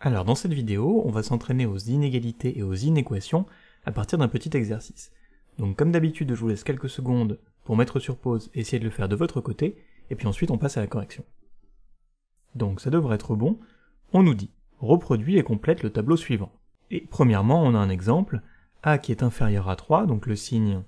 Alors dans cette vidéo, on va s'entraîner aux inégalités et aux inéquations à partir d'un petit exercice. Donc comme d'habitude, je vous laisse quelques secondes pour mettre sur pause et essayer de le faire de votre côté, et puis ensuite on passe à la correction. Donc ça devrait être bon. On nous dit « reproduit et complète le tableau suivant ». Et premièrement, on a un exemple, a qui est inférieur à 3, donc le signe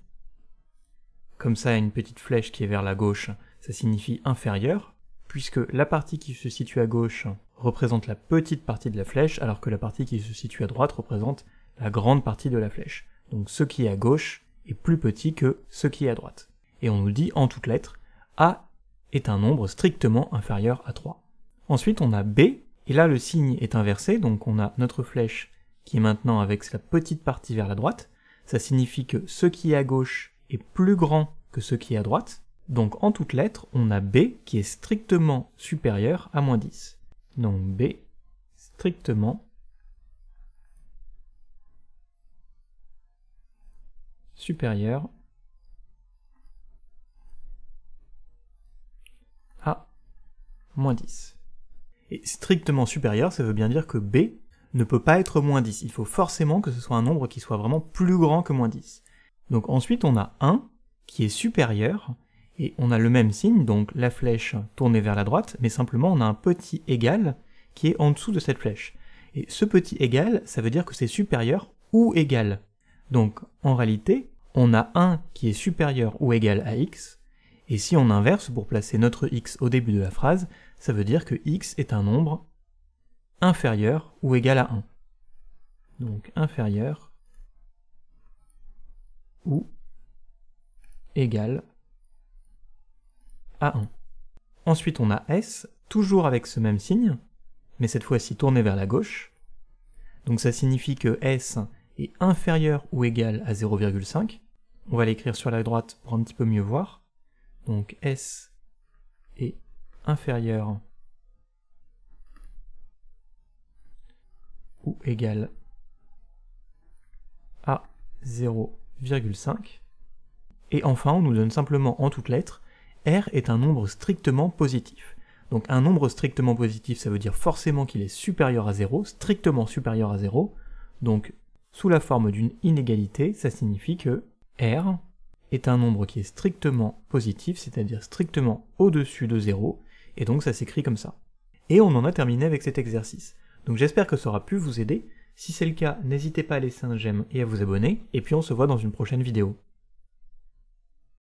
comme ça une petite flèche qui est vers la gauche, ça signifie inférieur, puisque la partie qui se situe à gauche représente la petite partie de la flèche, alors que la partie qui se situe à droite représente la grande partie de la flèche. Donc ce qui est à gauche est plus petit que ce qui est à droite. Et on nous dit en toutes lettres, A est un nombre strictement inférieur à 3. Ensuite on a B, et là le signe est inversé, donc on a notre flèche qui est maintenant avec sa petite partie vers la droite. Ça signifie que ce qui est à gauche est plus grand que ce qui est à droite. Donc en toutes lettres, on a B qui est strictement supérieur à moins 10. Donc B strictement supérieur à moins 10. Et strictement supérieur, ça veut bien dire que B ne peut pas être moins 10. Il faut forcément que ce soit un nombre qui soit vraiment plus grand que moins 10. Donc ensuite, on a 1 qui est supérieur et on a le même signe, donc la flèche tournée vers la droite, mais simplement on a un petit égal qui est en dessous de cette flèche. Et ce petit égal, ça veut dire que c'est supérieur ou égal. Donc en réalité, on a 1 qui est supérieur ou égal à x, et si on inverse pour placer notre x au début de la phrase, ça veut dire que x est un nombre inférieur ou égal à 1. Donc inférieur ou égal Ensuite, on a S, toujours avec ce même signe, mais cette fois-ci tourné vers la gauche. Donc ça signifie que S est inférieur ou égal à 0,5. On va l'écrire sur la droite pour un petit peu mieux voir. Donc S est inférieur ou égal à 0,5. Et enfin, on nous donne simplement en toutes lettres R est un nombre strictement positif. Donc un nombre strictement positif, ça veut dire forcément qu'il est supérieur à 0, strictement supérieur à 0. Donc sous la forme d'une inégalité, ça signifie que R est un nombre qui est strictement positif, c'est-à-dire strictement au-dessus de 0, et donc ça s'écrit comme ça. Et on en a terminé avec cet exercice. Donc j'espère que ça aura pu vous aider. Si c'est le cas, n'hésitez pas à laisser un j'aime et à vous abonner, et puis on se voit dans une prochaine vidéo.